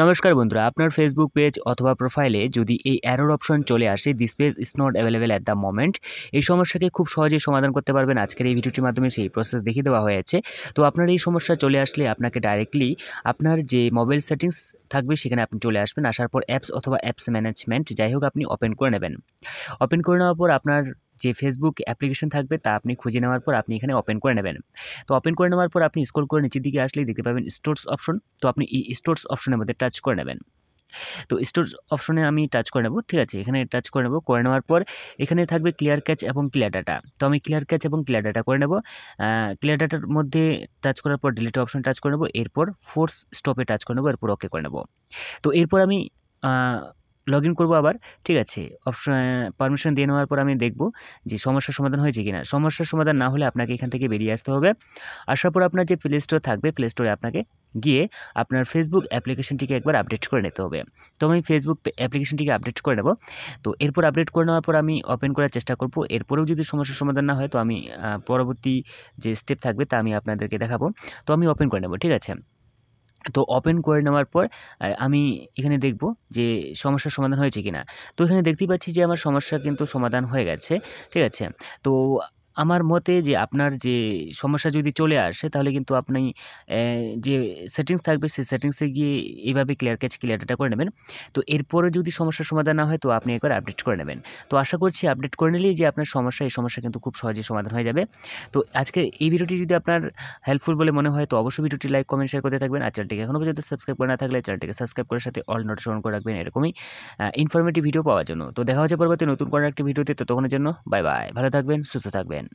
নমস্কার বন্ধুরা আপনার ফেসবুক পেজ অথবা প্রোফাইলে যদি এই অ্যারোর অপশন চলে আসে this page is not available at the moment এই সমস্যাকে খুব সহজে সমাধান করতে পারবেন আজকের এই ভিডিওটির মাধ্যমে সেই প্রসেস দেখিয়ে দেওয়া হয়েছে তো আপনার এই সমস্যা চলে আসলে আপনাকে ডাইরেক্টলি আপনার যে মোবাইল সেটিংস থাকবে সেখানে আপনি চলে আসবেন আসার পর অ্যাপস অথবা অ্যাপস ম্যানেজমেন্ট যাই হোক আপনি ওপেন করে নেবেন ওপেন করে নেওয়ার পর আপনার যে ফেসবুক অ্যাপ্লিকেশন থাকবে তা আপনি খুঁজে নেওয়ার পর আপনি এখানে ওপেন করে নেবেন তো ওপেন করে নেওয়ার পর আপনি স্ক্রল করে নিচের দিকে আসলেই দেখতে পাবেন স্টোর্স অপশন তো আপনি এই স্টোর্স অপশনের মধ্যে টাচ করে নেবেন তো স্টোর অপশনে আমি টাচ করে নেবো ঠিক আছে এখানে টাচ করে নেবো করে নেওয়ার পর এখানে থাকবে ক্লিয়ার ক্যাচ এবং ক্লিয়ার ডাটা তো আমি ক্লিয়ার ক্যাচ এবং ক্লিয়ার ডাটা করে নেবো ক্লিয়ার ডাটার মধ্যে টাচ করার পর ডিলিট অপশন টাচ করে নেবো এরপর ফোর্স স্টপে টাচ করে নেবো এরপর ওকে করে নেবো তো এরপর আমি লগ ইন করবো আবার ঠিক আছে অপশন পারমিশন দিয়ে নেওয়ার পর আমি দেখব যে সমস্যার সমাধান হয়েছে কিনা সমস্যার সমাধান না হলে আপনাকে এখান থেকে বেরিয়ে আসতে হবে আসার পর আপনার যে প্লে স্টোর থাকবে প্লে স্টোরে আপনাকে গিয়ে আপনার ফেসবুক অ্যাপ্লিকেশনটিকে একবার আপডেট করে নিতে হবে তো আমি ফেসবুক অ্যাপ্লিকেশনটিকে আপডেট করে নেব তো এরপর আপডেট করে নেওয়ার পর আমি ওপেন করার চেষ্টা করব এরপরেও যদি সমস্যার সমাধান না হয় তো আমি পরবর্তী যে স্টেপ থাকবে তা আমি আপনাদেরকে দেখাবো তো আমি ওপেন করে নেব ঠিক আছে তো ওপেন করে নেওয়ার পর আমি এখানে দেখব যে সমস্যার সমাধান হয়েছে কি না তো এখানে দেখতেই পাচ্ছি যে আমার সমস্যা কিন্তু সমাধান হয়ে গেছে ঠিক আছে তো আমার মতে যে আপনার যে সমস্যা যদি চলে আসে তাহলে কিন্তু আপনি যে সেটিংস থাকবে সেই সেটিংসে গিয়ে এইভাবে ক্লিয়ার ক্যাচ ক্লিয়ার ডাটা করে নেবেন তো এরপরে যদি সমস্যার সমাধান না হয় তো আপনি একবার আপডেট করে নেবেন তো আশা করছি আপডেট করে নিলেই যে আপনার সমস্যা এই সমস্যা কিন্তু খুব সহজে সমাধান হয়ে যাবে তো আজকে এই ভিডিওটি যদি আপনার হেল্পফুল বলে মনে হয় তো অবশ্যই ভিডিওটি লাইক কমেন্ট শেয়ার করতে থাকবেন আর চ্যানেলটিকে এখনও পর্যন্ত সাবস্ক্রাইব করে না থাকলে চ্যানেলটিকে সাবস্ক্রাইব করার সাথে অল নোটিফিকেশন করে রাখবেন এরকমই ইনফরমেটিভ ভিডিও পাওয়ার জন্য তো দেখা হচ্ছে পরবর্তী নতুন কোনো একটি ভিডিওতে তো তখনের জন্য বাই বাই ভালো থাকবেন সুস্থ থাকবেন